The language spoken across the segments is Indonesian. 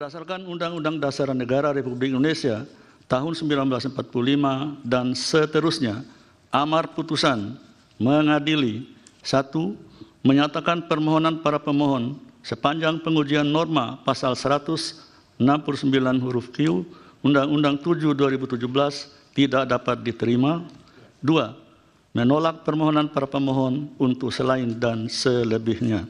Berdasarkan Undang-Undang Dasar Negara Republik Indonesia tahun 1945 dan seterusnya, amar putusan mengadili satu menyatakan permohonan para pemohon sepanjang pengujian norma pasal 169 huruf Q Undang-Undang 7 2017 tidak dapat diterima. Dua, menolak permohonan para pemohon untuk selain dan selebihnya.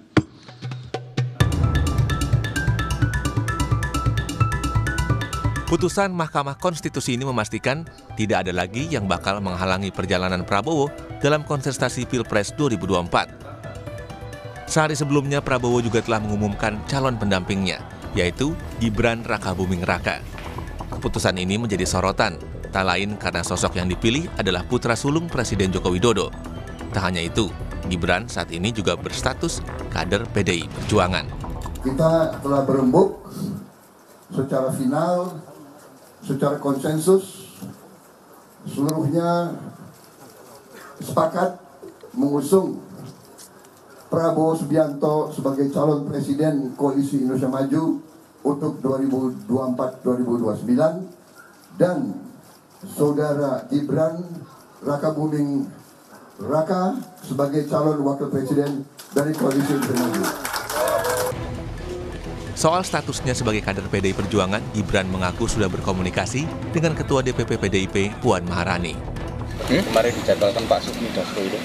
Putusan Mahkamah Konstitusi ini memastikan tidak ada lagi yang bakal menghalangi perjalanan Prabowo dalam konsentrasi Pilpres 2024. Sehari sebelumnya Prabowo juga telah mengumumkan calon pendampingnya, yaitu Gibran Rakabuming Raka. Keputusan ini menjadi sorotan, tak lain karena sosok yang dipilih adalah putra sulung Presiden Joko Widodo. Tak hanya itu, Gibran saat ini juga berstatus kader PDI Perjuangan. Kita telah berembuk secara final secara konsensus seluruhnya sepakat mengusung Prabowo Subianto sebagai calon presiden Koalisi Indonesia Maju untuk 2024-2029 dan Saudara Gibran Raka Buming Raka sebagai calon wakil presiden dari Koalisi Indonesia Maju. Soal statusnya sebagai kader PDI Perjuangan, Gibran mengaku sudah berkomunikasi dengan Ketua DPP PDIP Puan Maharani. Hmm? Kemarin dijadwalkan Pak Sufmi Dasko itu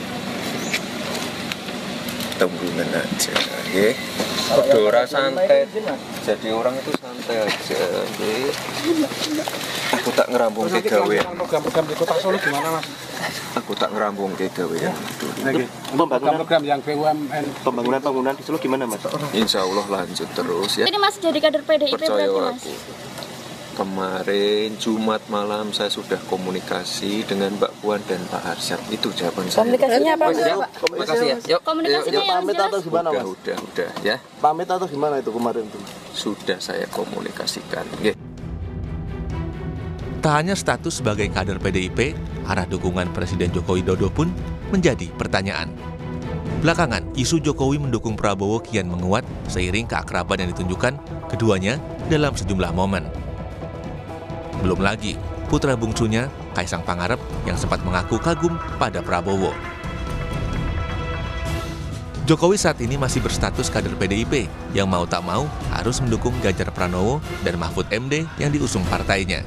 tungguin aja ya Kedora santai jadi orang itu santai aja ya aku tak ngerambung ke gawe program-program di kota Solo gimana mas? aku tak ngerambung ke gawe ya pembangunan program yang BUMN pembangunan pembangunan di Solo gimana mas? insya Allah lanjut terus ya ini mas jadi kader PDIP berarti mas? Kemarin Jumat malam saya sudah komunikasi dengan Mbak Puan dan Pak Arsyad. Itu jawaban saya. Komunikasinya apa, Mas? Ya, komunikasi ya. Yuk. Komunikasinya yuk, yuk. pamit atau gimana, Mas? Udah, udah, ya. Pamit atau gimana itu kemarin itu? Sudah saya komunikasikan. Ya. Tak hanya status sebagai kader PDIP, arah dukungan Presiden Joko Widodo pun menjadi pertanyaan. Belakangan, isu Jokowi mendukung Prabowo kian menguat seiring keakraban yang ditunjukkan keduanya dalam sejumlah momen. Belum lagi, putra bungsunya, Kaisang Pangarep, yang sempat mengaku kagum pada Prabowo. Jokowi saat ini masih berstatus kader PDIP yang mau tak mau harus mendukung Ganjar Pranowo dan Mahfud MD yang diusung partainya.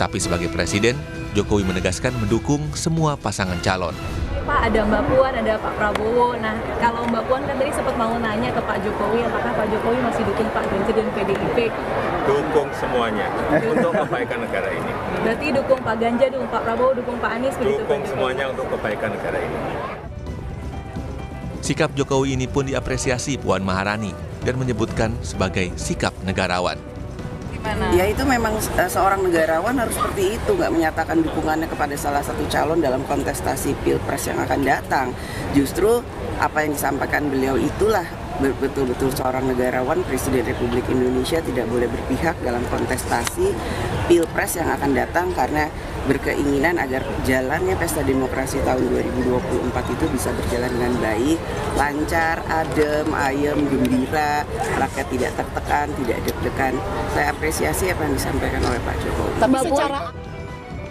Tapi sebagai presiden, Jokowi menegaskan mendukung semua pasangan calon. Pak ada Mbak Puan, ada Pak Prabowo. Nah, kalau Mbak Puan kan tadi sempat mau nanya ke Pak Jokowi, apakah Pak Jokowi masih dukung Pak Ganjar dan PDIP? Dukung semuanya untuk kebaikan negara ini. Berarti dukung Pak Ganjar, dukung Pak Prabowo, dukung Pak Anies begitu? Dukung semuanya untuk kebaikan negara ini. Sikap Jokowi ini pun diapresiasi Puan Maharani dan menyebutkan sebagai sikap negarawan. Gimana? Ya itu memang eh, seorang negarawan harus seperti itu, nggak menyatakan dukungannya kepada salah satu calon dalam kontestasi pilpres yang akan datang. Justru apa yang disampaikan beliau itulah betul-betul seorang negarawan Presiden Republik Indonesia tidak boleh berpihak dalam kontestasi pilpres yang akan datang karena berkeinginan agar jalannya pesta demokrasi tahun 2024 itu bisa berjalan dengan baik, lancar, adem, ayem, gembira, rakyat tidak tertekan, tidak deg-degan. Saya apresiasi apa yang disampaikan oleh Pak Jokowi. secara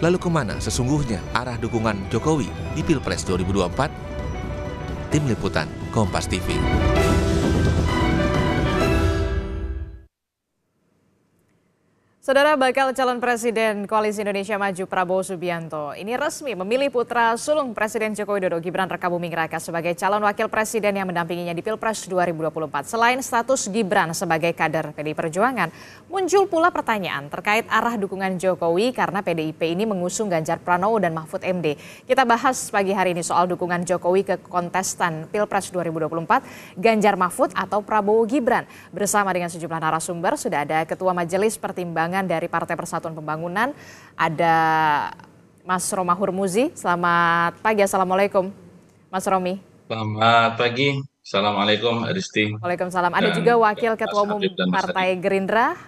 Lalu kemana sesungguhnya arah dukungan Jokowi di Pilpres 2024? Tim Liputan Kompas TV. Saudara bakal calon presiden Koalisi Indonesia Maju Prabowo Subianto ini resmi memilih putra sulung Presiden Joko Widodo Gibran Rekabuming Raka sebagai calon wakil presiden yang mendampinginya di Pilpres 2024. Selain status Gibran sebagai kader PDI Perjuangan, muncul pula pertanyaan terkait arah dukungan Jokowi karena PDIP ini mengusung Ganjar Pranowo dan Mahfud MD. Kita bahas pagi hari ini soal dukungan Jokowi ke kontestan Pilpres 2024 Ganjar Mahfud atau Prabowo Gibran. Bersama dengan sejumlah narasumber sudah ada Ketua Majelis Pertimbangan pasangan dari Partai Persatuan Pembangunan. Ada Mas Roma Hurmuzi. Selamat pagi, Assalamualaikum. Mas Romi. Selamat pagi. Assalamualaikum, Risti. Waalaikumsalam. Ada Dan juga Wakil Ketua Umum Partai Habib. Gerindra,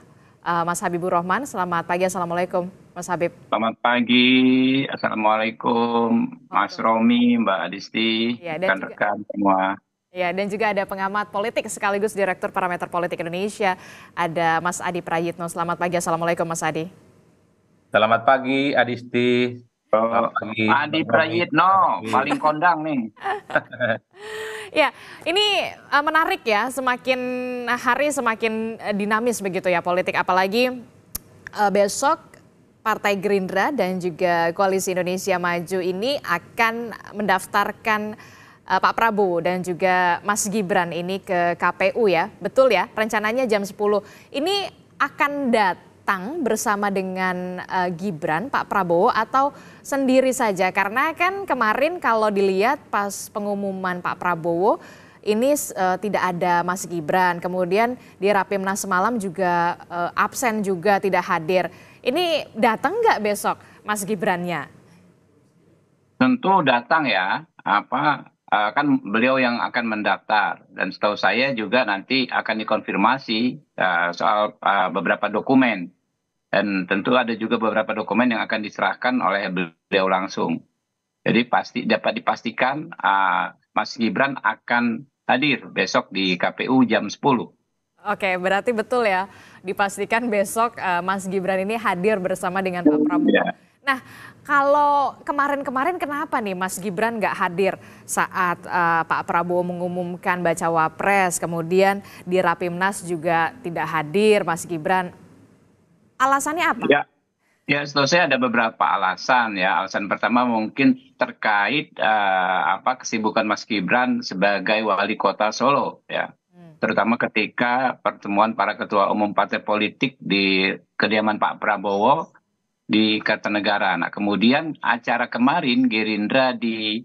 eh, Mas Habibur Rahman. Selamat pagi, Assalamualaikum. Mas Habib. Selamat pagi, Assalamualaikum, Mas Romi, Mbak Adisti, iya, rekan-rekan ya, semua. Ya, dan juga ada pengamat politik sekaligus Direktur Parameter Politik Indonesia, ada Mas Adi Prayitno. Selamat pagi, Assalamualaikum Mas Adi. Selamat pagi, Adisti. Selamat pagi. Adi Prayitno, paling kondang nih. ya, ini eh, menarik ya, semakin hari semakin eh, dinamis begitu ya politik, apalagi eh, besok Partai Gerindra dan juga Koalisi Indonesia Maju ini akan mendaftarkan uh, Pak Prabowo dan juga Mas Gibran ini ke KPU ya. Betul ya, rencananya jam 10. Ini akan datang bersama dengan uh, Gibran, Pak Prabowo atau sendiri saja? Karena kan kemarin kalau dilihat pas pengumuman Pak Prabowo ini uh, tidak ada Mas Gibran. Kemudian di Rapimnas semalam juga uh, absen juga tidak hadir. Ini datang nggak besok Mas Gibrannya? Tentu datang ya. Apa Eh, kan beliau yang akan mendaftar dan setahu saya juga nanti akan dikonfirmasi uh, soal uh, beberapa dokumen dan tentu ada juga beberapa dokumen yang akan diserahkan oleh beliau langsung. Jadi pasti dapat dipastikan uh, Mas Gibran akan hadir besok di KPU jam 10. Oke, berarti betul ya dipastikan besok uh, Mas Gibran ini hadir bersama dengan Pak Prabowo. Ya. Nah, kalau kemarin-kemarin kenapa nih Mas Gibran nggak hadir saat uh, Pak Prabowo mengumumkan baca wapres, kemudian di Rapimnas juga tidak hadir Mas Gibran. Alasannya apa? Ya, ya setelah saya ada beberapa alasan ya. Alasan pertama mungkin terkait uh, apa kesibukan Mas Gibran sebagai wali kota Solo ya hmm. terutama ketika pertemuan para ketua umum partai politik di kediaman Pak Prabowo di Kartanegara. Nah, kemudian acara kemarin Gerindra di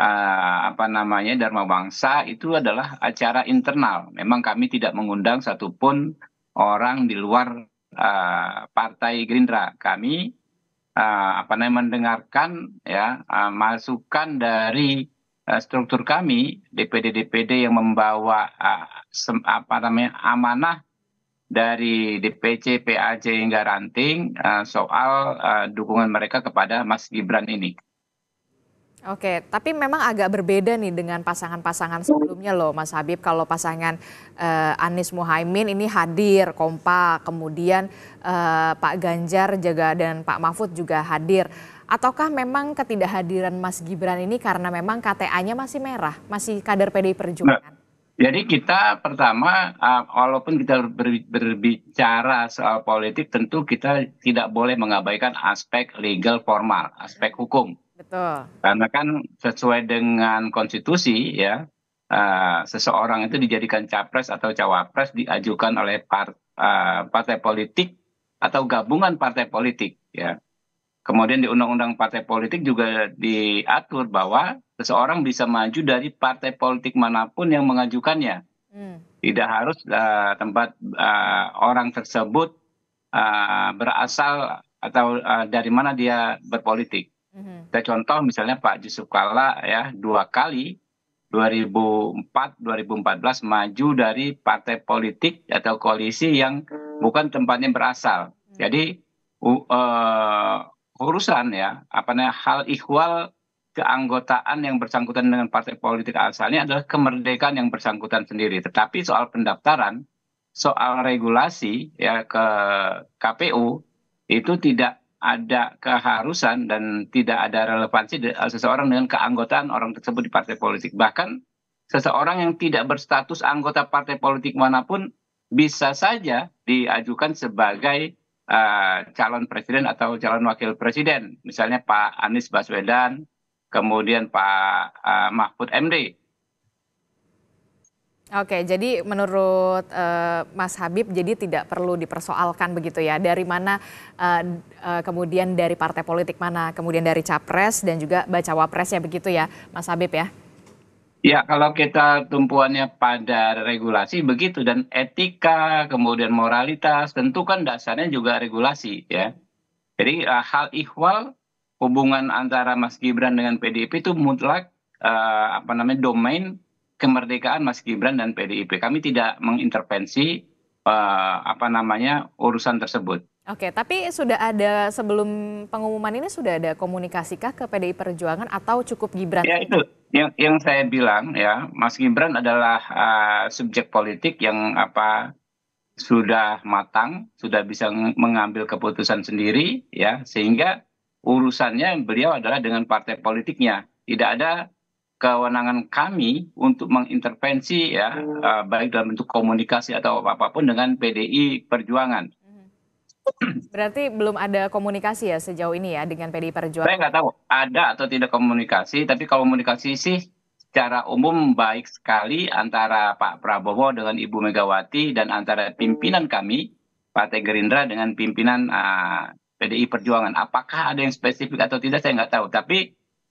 uh, apa namanya Dharma Bangsa itu adalah acara internal. Memang kami tidak mengundang satupun orang di luar uh, partai Gerindra. Kami uh, apa namanya mendengarkan ya uh, masukan dari uh, struktur kami DPD DPD yang membawa uh, apa namanya amanah dari DPC, PAC hingga ranting uh, soal uh, dukungan mereka kepada Mas Gibran ini. Oke, tapi memang agak berbeda nih dengan pasangan-pasangan sebelumnya loh Mas Habib. Kalau pasangan uh, Anies Muhaimin ini hadir, kompak, kemudian uh, Pak Ganjar juga dan Pak Mahfud juga hadir. Ataukah memang ketidakhadiran Mas Gibran ini karena memang KTA-nya masih merah, masih kader PDI Perjuangan? Nah, jadi kita pertama eh, walaupun kita berbicara soal politik tentu kita tidak boleh mengabaikan aspek legal formal aspek hukum Betul. Karena kan sesuai dengan konstitusi ya, uh, seseorang itu dijadikan capres atau cawapres diajukan oleh part, uh, partai politik atau gabungan partai politik ya. Kemudian di undang-undang partai politik juga diatur bahwa seseorang bisa maju dari partai politik manapun yang mengajukannya. Hmm. Tidak harus uh, tempat uh, orang tersebut uh, berasal atau uh, dari mana dia berpolitik. hmm Kita contoh misalnya Pak Yusuf Kalla ya dua kali 2004 2014 maju dari partai politik atau koalisi yang bukan tempatnya berasal. hmm Jadi uh, urusan ya apa namanya hal ihwal keanggotaan yang bersangkutan dengan partai politik asalnya adalah kemerdekaan yang bersangkutan sendiri. Tetapi soal pendaftaran, soal regulasi ya ke KPU itu tidak ada keharusan dan tidak ada relevansi eh, seseorang dengan keanggotaan orang tersebut di partai politik. Bahkan seseorang yang tidak berstatus anggota partai politik manapun bisa saja diajukan sebagai uh, calon presiden atau calon wakil presiden. Misalnya Pak Anies Baswedan, kemudian Pak uh, Mahfud MD. Oke, jadi menurut uh, Mas Habib, jadi tidak perlu dipersoalkan begitu ya. Dari mana uh, uh, kemudian dari partai politik mana, kemudian dari capres dan juga baca ya begitu ya, Mas Habib ya? Ya, kalau kita tumpuannya pada regulasi begitu dan etika, kemudian moralitas, tentu kan dasarnya juga regulasi ya. Jadi uh, hal ihwal hubungan antara mas gibran dengan pdip itu mutlak eh, apa namanya domain kemerdekaan mas gibran dan pdip kami tidak mengintervensi eh, apa namanya urusan tersebut oke tapi sudah ada sebelum pengumuman ini sudah ada komunikasikah ke pdi perjuangan atau cukup gibran ya itu yang yang saya bilang ya mas gibran adalah uh, subjek politik yang apa sudah matang sudah bisa mengambil keputusan sendiri ya sehingga urusannya beliau adalah dengan partai politiknya tidak ada kewenangan kami untuk mengintervensi ya hmm. eh, baik dalam bentuk komunikasi atau apapun dengan PDI Perjuangan. Berarti belum ada komunikasi ya sejauh ini ya dengan PDI Perjuangan? Saya nggak tahu ada atau tidak komunikasi, tapi kalau komunikasi sih secara umum baik sekali antara Pak Prabowo dengan Ibu Megawati dan antara pimpinan hmm. kami Partai Gerindra dengan pimpinan uh, pdi perjuangan apakah ada yang spesifik atau tidak saya nggak tahu tapi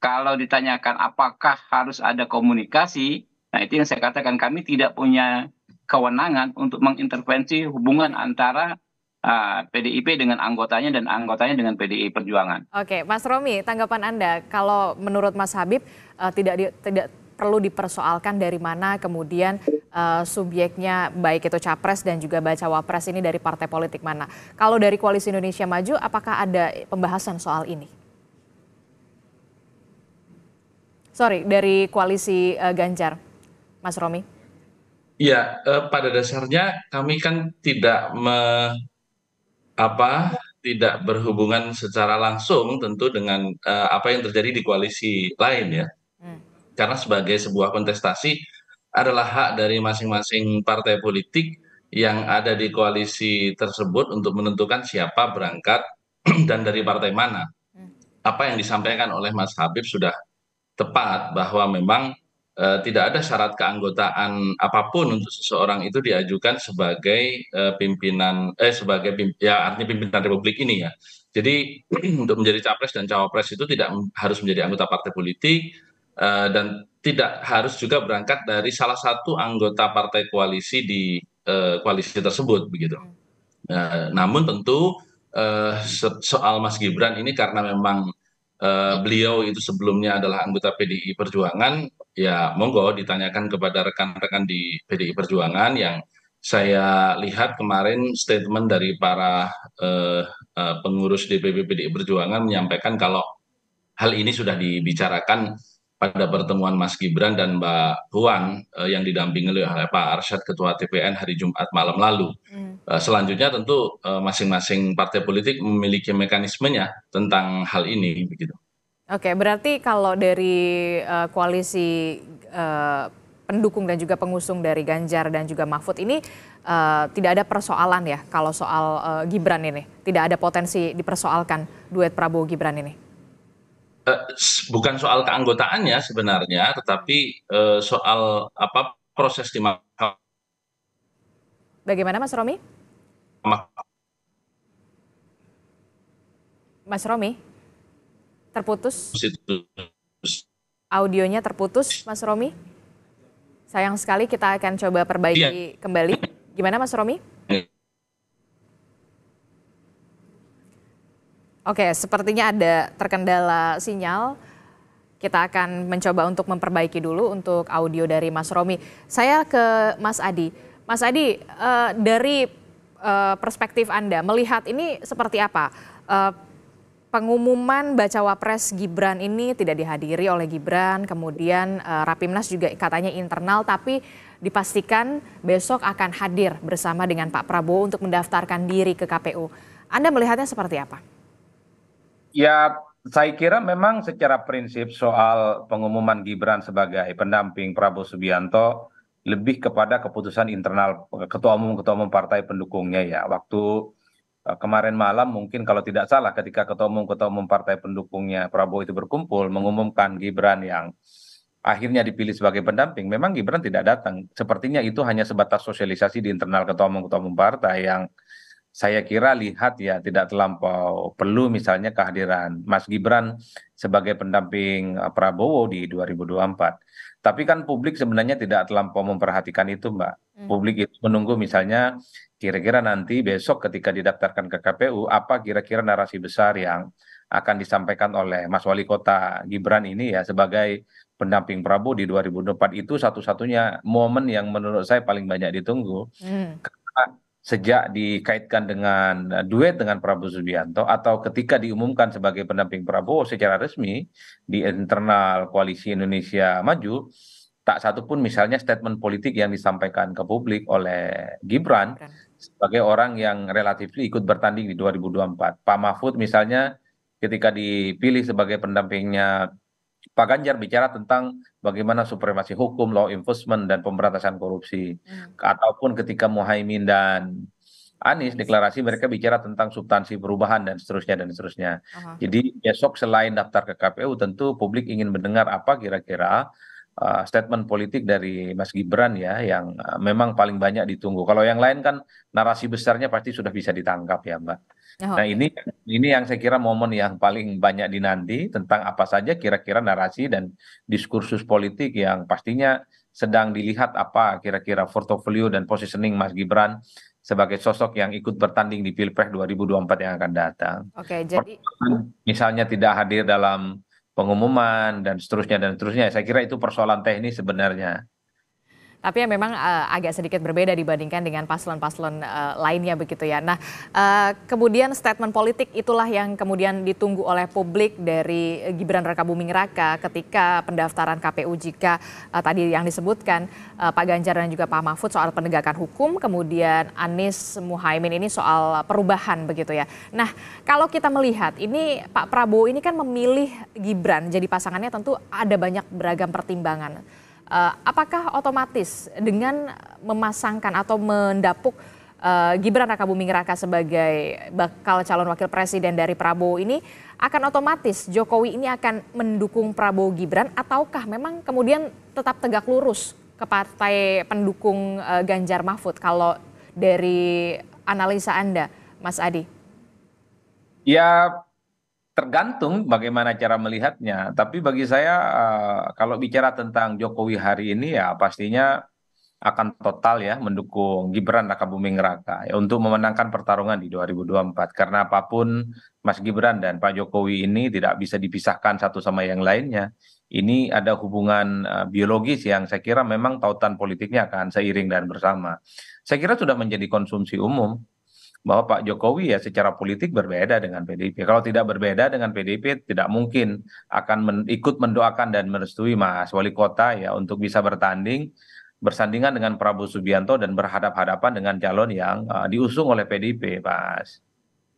kalau ditanyakan apakah harus ada komunikasi nah itu yang saya katakan kami tidak punya kewenangan untuk mengintervensi hubungan antara uh, ah, PDIP dengan anggotanya dan anggotanya dengan PDI Perjuangan. Oke, Mas Romi, tanggapan Anda kalau menurut Mas Habib uh, tidak di, tidak perlu dipersoalkan dari mana kemudian uh, subjeknya baik itu capres dan juga baca wapres ini dari partai politik mana. Kalau dari Koalisi Indonesia Maju, apakah ada pembahasan soal ini? Sorry, dari Koalisi uh, Ganjar, Mas Romi. Ya, eh, pada dasarnya kami kan tidak me, apa tidak berhubungan secara langsung tentu dengan eh, apa yang terjadi di koalisi lain ya. Hmm karena sebagai sebuah kontestasi adalah hak dari masing-masing partai politik yang ada di koalisi tersebut untuk menentukan siapa berangkat dan dari partai mana. Hmm. Apa yang disampaikan oleh Mas Habib sudah tepat bahwa memang e, tidak ada syarat keanggotaan apapun untuk seseorang itu diajukan sebagai e, pimpinan eh sebagai ya artinya pimpinan republik ini ya. Jadi untuk menjadi capres dan cawapres itu tidak harus menjadi anggota partai politik, Eh, dan tidak harus juga berangkat dari salah satu anggota partai koalisi di eh, koalisi tersebut begitu. Hmm. Nah, namun tentu eh, soal Mas Gibran ini karena memang beliau itu sebelumnya adalah anggota PDI Perjuangan, ya monggo ditanyakan kepada rekan-rekan di PDI Perjuangan yang saya lihat kemarin statement dari para uh, pengurus DPP PDI Perjuangan menyampaikan kalau hal ini sudah dibicarakan pada pertemuan Mas Gibran dan Mbak Puan eh, yang didampingi oleh Pak Arsyad Ketua TPN hari Jumat malam lalu. Hmm. Eh, selanjutnya tentu eh, masing-masing eh, partai politik memiliki mekanismenya tentang hal ini begitu. Oke, berarti kalau dari uh, koalisi uh, pendukung dan juga pengusung dari Ganjar dan juga Mahfud ini uh, tidak ada persoalan ya kalau soal uh, Gibran ini, tidak ada potensi dipersoalkan duet Prabowo Gibran ini. Eh, bukan soal keanggotaannya sebenarnya tetapi eh, soal apa proses di mahkamah Bagaimana Mas Romi? Mas Romi? Terputus? Audionya terputus, Mas Romi? Sayang sekali kita akan coba perbaiki ya. kembali. Gimana Mas Romi? Oke, sepertinya ada terkendala sinyal. Kita akan mencoba untuk memperbaiki dulu untuk audio dari Mas Romi. Saya ke Mas Adi. Mas Adi, eh, dari eh, perspektif Anda melihat ini seperti apa? Eh, pengumuman baca wapres Gibran ini tidak dihadiri oleh Gibran, kemudian Rapimnas juga katanya internal, tapi dipastikan besok akan hadir bersama dengan Pak Prabowo untuk mendaftarkan diri ke KPU. Anda melihatnya seperti apa? ya saya kira memang secara prinsip soal pengumuman gibran sebagai pendamping prabowo subianto lebih kepada keputusan internal ketua umum ketua umum partai pendukungnya ya waktu eh, kemarin malam mungkin kalau tidak salah ketika ketua umum ketua umum partai pendukungnya Prabowo itu berkumpul mengumumkan Gibran yang akhirnya dipilih sebagai pendamping memang Gibran tidak datang sepertinya itu hanya sebatas sosialisasi di internal ketua umum ketua umum partai yang saya kira lihat ya tidak terlampau perlu misalnya kehadiran Mas Gibran sebagai pendamping eh, Prabowo di 2024. Tapi kan publik sebenarnya tidak terlampau memperhatikan itu, Mbak. Hmm. Publik itu menunggu misalnya kira-kira nanti besok ketika didaftarkan ke KPU apa kira-kira narasi besar yang akan disampaikan oleh Mas Wali Kota Gibran ini ya sebagai pendamping Prabowo di 2024 itu satu-satunya momen yang menurut saya paling banyak ditunggu. Hmm sejak dikaitkan dengan eh, duet dengan prabowo subianto atau ketika diumumkan sebagai pendamping prabowo secara resmi di internal koalisi indonesia maju tak satupun misalnya statement politik yang disampaikan ke publik oleh Gibran sebagai orang yang relatif ikut bertanding di 2024 Pak Mahfud misalnya ketika dipilih sebagai pendampingnya Pak Ganjar bicara tentang bagaimana supremasi hukum, law enforcement dan pemberantasan korupsi. Hmm. Ataupun ketika Muhaimin dan Anies deklarasi mereka bicara tentang substansi perubahan dan seterusnya dan seterusnya. -huh. Jadi besok selain daftar ke KPU tentu publik ingin mendengar apa kira-kira Eh, statement politik dari Mas Gibran ya yang eh, memang paling banyak ditunggu. Kalau yang lain kan narasi besarnya pasti sudah bisa ditangkap ya Mbak. Oh, nah ini ini yang saya kira momen yang paling banyak dinanti tentang apa saja kira-kira narasi dan diskursus politik yang pastinya sedang dilihat apa kira-kira portofolio dan positioning Mas Gibran sebagai sosok yang ikut bertanding di Pilpres 2024 yang akan datang. Oke, okay, jadi misalnya tidak hadir dalam pengumuman dan seterusnya dan seterusnya saya kira itu persoalan teknis sebenarnya tapi ya memang uh, agak sedikit berbeda dibandingkan dengan paslon-paslon uh, lainnya begitu ya. Nah, uh, kemudian statement politik itulah yang kemudian ditunggu oleh publik dari Gibran Rakabuming Raka ketika pendaftaran KPU jika uh, tadi yang disebutkan uh, Pak Ganjar dan juga Pak Mahfud soal penegakan hukum, kemudian Anies Muhaimin ini soal perubahan begitu ya. Nah, kalau kita melihat ini Pak Prabowo ini kan memilih Gibran jadi pasangannya tentu ada banyak beragam pertimbangan. Eh, apakah otomatis dengan memasangkan atau mendapuk eh, Gibran Raka Buming Raka sebagai bakal calon wakil presiden dari Prabowo ini akan otomatis Jokowi ini akan mendukung Prabowo Gibran ataukah memang kemudian tetap tegak lurus ke partai pendukung eh, Ganjar Mahfud kalau dari analisa Anda Mas Adi? Ya tergantung bagaimana cara melihatnya. Tapi bagi saya eh, kalau bicara tentang Jokowi hari ini ya pastinya akan total ya mendukung Gibran Raka Buming Raka ya, untuk memenangkan pertarungan di 2024 karena apapun Mas Gibran dan Pak Jokowi ini tidak bisa dipisahkan satu sama yang lainnya. Ini ada hubungan eh, biologis yang saya kira memang tautan politiknya akan seiring dan bersama. Saya kira sudah menjadi konsumsi umum bahwa Pak Jokowi ya secara politik berbeda dengan PDIP. Kalau tidak berbeda dengan PDIP tidak mungkin akan men ikut mendoakan dan merestui Mas Wali Kota ya untuk bisa bertanding bersandingan dengan Prabowo Subianto dan berhadap-hadapan dengan calon yang uh, diusung oleh PDIP, Mas.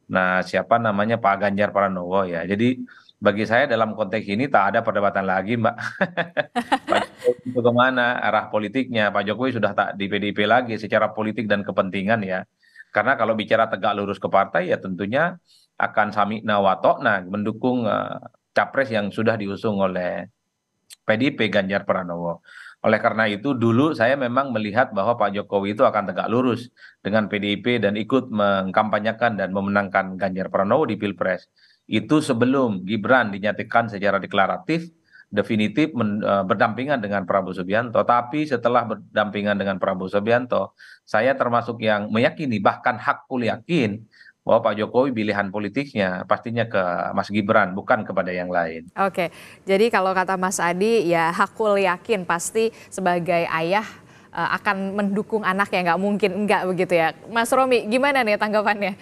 Nah, siapa namanya Pak Ganjar Pranowo ya. Jadi bagi saya dalam konteks ini tak ada perdebatan lagi, Mbak. Bagaimana arah politiknya? Pak Jokowi sudah tak di PDIP lagi secara politik dan kepentingan ya karena kalau bicara tegak lurus ke partai ya tentunya akan samikna watokna mendukung uh, capres yang sudah diusung oleh PDIP Ganjar Pranowo. Oleh karena itu dulu saya memang melihat bahwa Pak Jokowi itu akan tegak lurus dengan PDIP dan ikut mengkampanyekan dan memenangkan Ganjar Pranowo di Pilpres. Itu sebelum Gibran dinyatakan secara deklaratif definitif e, berdampingan dengan prabowo subianto tapi setelah berdampingan dengan prabowo subianto saya termasuk yang meyakini bahkan hakul yakin bahwa Pak Jokowi pilihan politiknya pastinya ke Mas Gibran bukan kepada yang lain. Oke, jadi kalau kata Mas Adi ya hakul yakin pasti sebagai ayah e, akan mendukung anak anaknya nggak mungkin nggak begitu ya. Mas Romi gimana nih tanggapannya?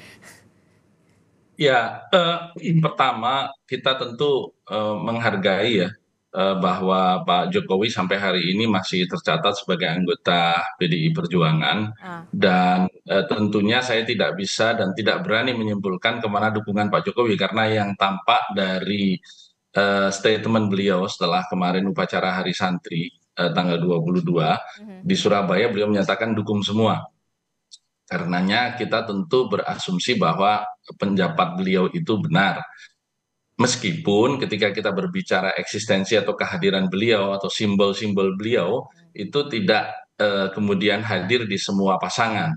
Ya, eh, pertama kita tentu eh, menghargai ya Eh, bahwa Pak Jokowi sampai hari ini masih tercatat sebagai anggota PDI Perjuangan uh. dan eh, tentunya saya tidak bisa dan tidak berani menyimpulkan kemana dukungan Pak Jokowi karena yang tampak dari e, statement beliau setelah kemarin upacara Hari Santri tanggal 22 uh -huh. di Surabaya beliau menyatakan dukung semua karenanya kita tentu berasumsi bahwa penjabat beliau itu benar meskipun ketika kita berbicara eksistensi atau kehadiran beliau atau simbol-simbol beliau itu tidak uh, kemudian hadir di semua pasangan.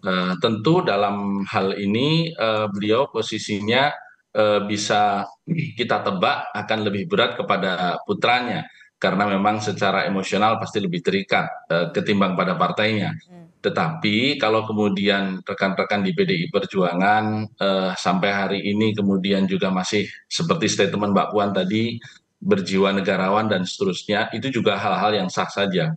Uh, tentu dalam hal ini uh, beliau posisinya uh, bisa kita tebak akan lebih berat kepada putranya karena memang secara emosional pasti lebih terikat uh, ketimbang pada partainya. Hmm tetapi kalau kemudian rekan rekan di pdi perjuangan eh, sampai hari ini kemudian juga masih seperti statement mbak puan tadi berjiwa negarawan dan seterusnya itu juga hal-hal yang sah saja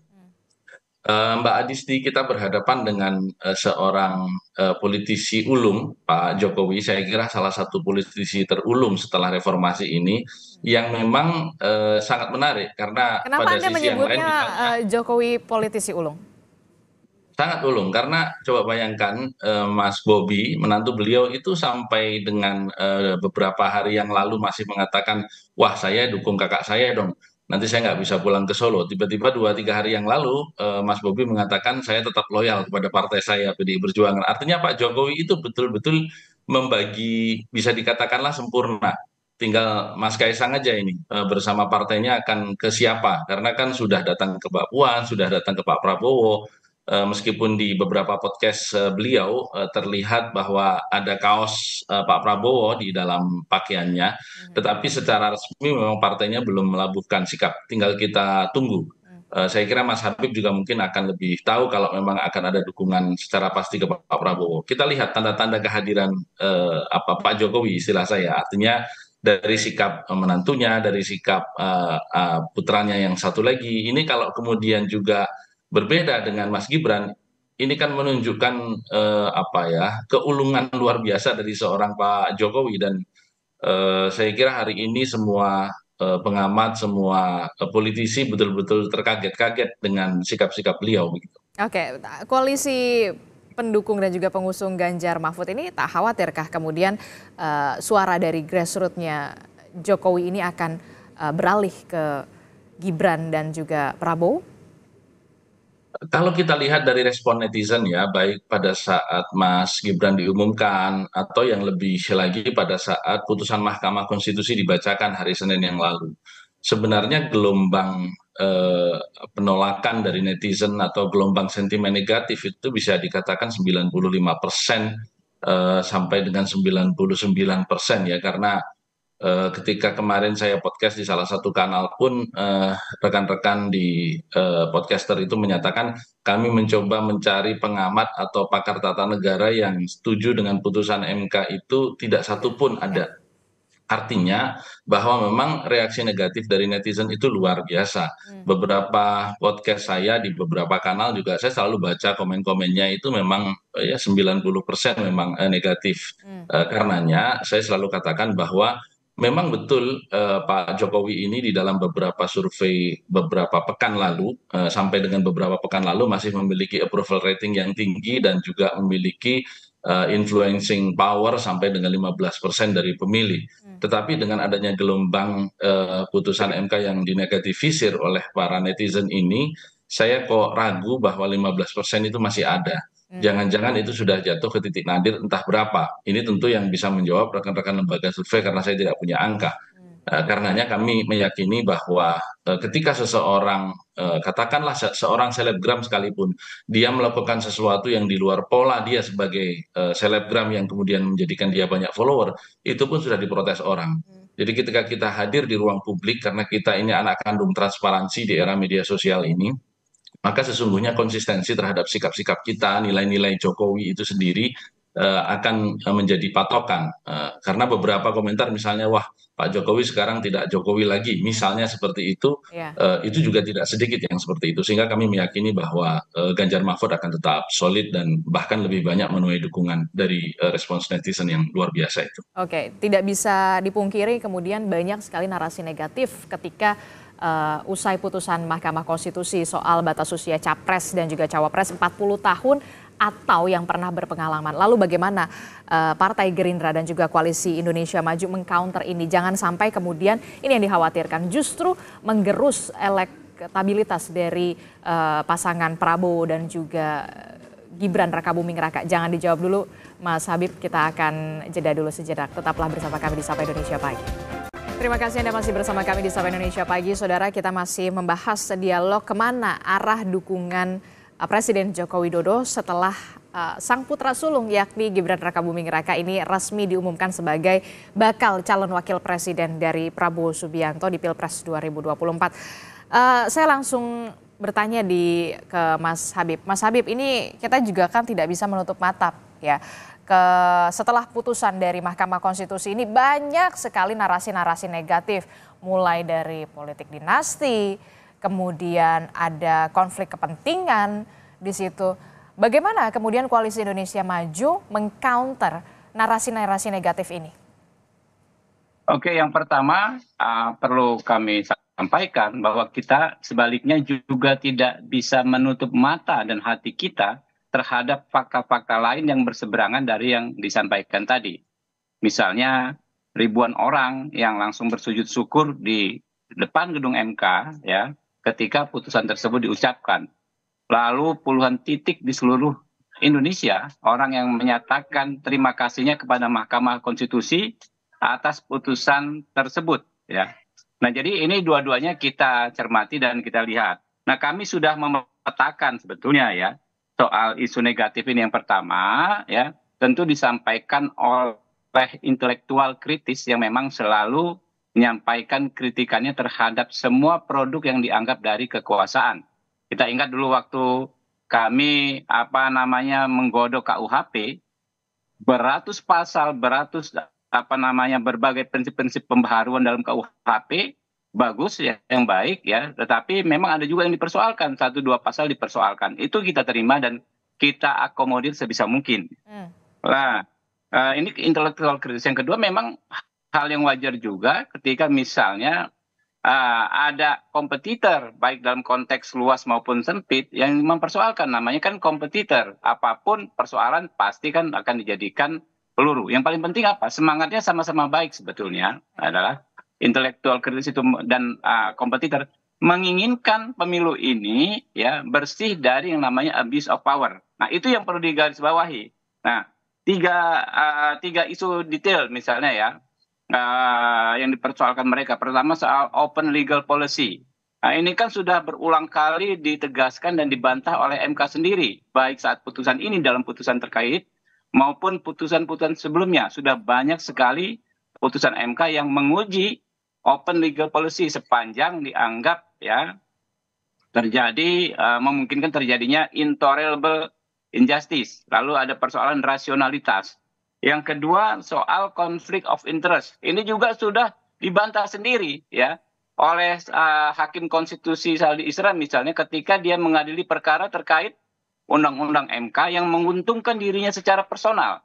eh, Mbak Adisti kita berhadapan dengan eh, seorang eh, politisi ulung Pak Jokowi saya kira salah satu politisi terulung setelah reformasi ini yang memang eh, sangat menarik karena Kenapa pada Anda sisi menyebutnya yang lain misalnya, eh, Jokowi politisi ulung? sangat ulung karena coba bayangkan eh, Mas Bobi menantu beliau itu sampai dengan eh, beberapa hari yang lalu masih mengatakan wah saya dukung kakak saya dong nanti saya nggak bisa pulang ke Solo. Tiba-tiba dua tiga hari yang lalu eh, Mas Bobi mengatakan saya tetap loyal kepada partai saya PDI Perjuangan. Artinya Pak Jokowi itu betul-betul membagi bisa dikatakanlah sempurna. Tinggal Mas Kaisang aja ini eh, bersama partainya akan ke siapa karena kan sudah datang ke Mbak Puan, sudah datang ke Pak Prabowo, Eh, meskipun di beberapa podcast eh, beliau eh, terlihat bahwa ada kaos Pak Prabowo di dalam pakaiannya, hmm. tetapi secara resmi memang partainya belum melabuhkan sikap. Tinggal kita tunggu. Hmm. Saya kira Mas Habib juga mungkin akan lebih tahu kalau memang akan ada dukungan secara pasti ke Pak Prabowo. Kita lihat tanda-tanda kehadiran eh, apa Pak Jokowi istilah saya. Artinya dari sikap menantunya, dari sikap eh, putranya yang satu lagi. Ini kalau kemudian juga berbeda dengan Mas Gibran ini kan menunjukkan eh, apa ya keulungan luar biasa dari seorang Pak Jokowi dan eh, saya kira hari ini semua eh, pengamat semua eh, politisi betul-betul terkaget-kaget dengan sikap-sikap beliau. Begitu. Oke, koalisi pendukung dan juga pengusung Ganjar Mahfud ini tak khawatirkah kemudian eh, suara dari grassrootsnya Jokowi ini akan eh, beralih ke Gibran dan juga Prabowo? kalau kita lihat dari respon netizen ya baik pada saat mas gibran diumumkan atau yang lebih lagi pada saat putusan mahkamah konstitusi dibacakan hari senin yang lalu sebenarnya gelombang eh, penolakan dari netizen atau gelombang sentimen negatif itu bisa dikatakan 95 persen eh, sampai dengan 99 persen ya karena uh, ketika kemarin saya podcast di salah satu kanal pun eh, rekan-rekan di uh, podcaster itu menyatakan kami mencoba mencari pengamat atau pakar tata negara yang setuju dengan putusan MK itu tidak satupun ada. Artinya bahwa memang reaksi negatif dari netizen itu luar biasa. Hmm. Beberapa podcast saya di beberapa kanal juga saya selalu baca komen-komennya itu memang ya 90% memang eh, negatif. Hmm. Eh, karenanya saya selalu katakan bahwa memang betul eh, pak jokowi ini di dalam beberapa survei beberapa pekan lalu eh, sampai dengan beberapa pekan lalu masih memiliki approval rating yang tinggi dan juga memiliki eh, influencing power sampai dengan 15 persen dari pemilih. Hmm. Tetapi dengan adanya gelombang uh, putusan MK yang dinegatifisir oleh para netizen ini, saya kok ragu bahwa 15 persen itu masih ada. Hmm. jangan jangan itu sudah jatuh ke titik nadir entah berapa ini tentu yang bisa menjawab rekan rekan lembaga survei karena saya tidak punya angka hmm. nah, karenanya kami meyakini bahwa eh, ketika seseorang eh, katakanlah seorang selebgram sekalipun dia melakukan sesuatu yang di luar pola dia sebagai eh, selebgram yang kemudian menjadikan dia banyak follower itu pun sudah diprotes orang. Hmm. Jadi ketika kita hadir di ruang publik karena kita ini anak kandung transparansi di era media sosial ini maka sesungguhnya konsistensi terhadap sikap-sikap kita, nilai-nilai Jokowi itu sendiri eh, akan eh, menjadi patokan eh, karena beberapa komentar misalnya wah Pak Jokowi sekarang tidak Jokowi lagi misalnya seperti itu ya. itu juga tidak sedikit yang seperti itu sehingga kami meyakini bahwa Ganjar Mahfud akan tetap solid dan bahkan lebih banyak menuai dukungan dari respons netizen yang luar biasa itu. Oke, tidak bisa dipungkiri kemudian banyak sekali narasi negatif ketika uh, usai putusan Mahkamah Konstitusi soal batas usia capres dan juga cawapres 40 tahun atau yang pernah berpengalaman. Lalu bagaimana uh, Partai Gerindra dan juga Koalisi Indonesia Maju mengcounter ini? Jangan sampai kemudian ini yang dikhawatirkan justru menggerus elektabilitas dari uh, pasangan Prabowo dan juga Gibran Raka Buming Raka. Jangan dijawab dulu Mas Habib, kita akan jeda dulu sejenak. Tetaplah bersama kami di Sapa Indonesia Pagi terima kasih Anda masih bersama kami di Sapa Indonesia Pagi. Saudara, kita masih membahas dialog kemana arah dukungan uh, Presiden Joko Widodo setelah uh, sang putra sulung yakni Gibran Raka Buming Raka ini resmi diumumkan sebagai bakal calon wakil presiden dari Prabowo Subianto di Pilpres 2024. Uh, saya langsung bertanya di ke Mas Habib. Mas Habib ini kita juga kan tidak bisa menutup mata ya ke setelah putusan dari Mahkamah Konstitusi ini banyak sekali narasi-narasi negatif mulai dari politik dinasti, kemudian ada konflik kepentingan di situ. Bagaimana kemudian koalisi Indonesia Maju mengcounter narasi-narasi negatif ini? Oke, yang pertama uh, perlu kami sampaikan bahwa kita sebaliknya juga tidak bisa menutup mata dan hati kita terhadap fakta-fakta lain yang berseberangan dari yang disampaikan tadi. Misalnya ribuan orang yang langsung bersujud syukur di depan gedung MK ya ketika putusan tersebut diucapkan. Lalu puluhan titik di seluruh Indonesia orang yang menyatakan terima kasihnya kepada Mahkamah Konstitusi atas putusan tersebut ya. Nah, jadi ini dua-duanya kita cermati dan kita lihat. Nah, kami sudah memetakan sebetulnya ya soal isu negatif ini yang pertama ya tentu disampaikan oleh intelektual kritis yang memang selalu menyampaikan kritikannya terhadap semua produk yang dianggap dari kekuasaan. Kita ingat dulu waktu kami apa namanya menggodok KUHP beratus pasal, beratus apa namanya berbagai prinsip-prinsip pembaharuan dalam KUHP bagus ya yang baik ya tetapi memang ada juga yang dipersoalkan satu dua pasal dipersoalkan itu kita terima dan kita akomodir sebisa mungkin hmm. nah eh, ini intelektual kritis yang kedua memang hal yang wajar juga ketika misalnya uh, ada kompetitor baik dalam konteks luas maupun sempit yang mempersoalkan namanya kan kompetitor apapun persoalan pasti kan akan dijadikan peluru yang paling penting apa semangatnya sama-sama baik sebetulnya adalah intelektual kritis itu dan uh, kompetitor menginginkan pemilu ini ya bersih dari yang namanya abuse of power. Nah itu yang perlu digarisbawahi. Nah tiga uh, tiga isu detail misalnya ya uh, yang dipersoalkan mereka. Pertama soal open legal policy. Nah, ini kan sudah berulang kali ditegaskan dan dibantah oleh MK sendiri, baik saat putusan ini dalam putusan terkait maupun putusan-putusan sebelumnya. Sudah banyak sekali putusan MK yang menguji open legal policy sepanjang dianggap ya terjadi uh, memungkinkan terjadinya intolerable injustice. Lalu ada persoalan rasionalitas. Yang kedua soal konflik of interest. Ini juga sudah dibantah sendiri ya oleh uh, hakim konstitusi Saldi Isra misalnya ketika dia mengadili perkara terkait undang-undang MK yang menguntungkan dirinya secara personal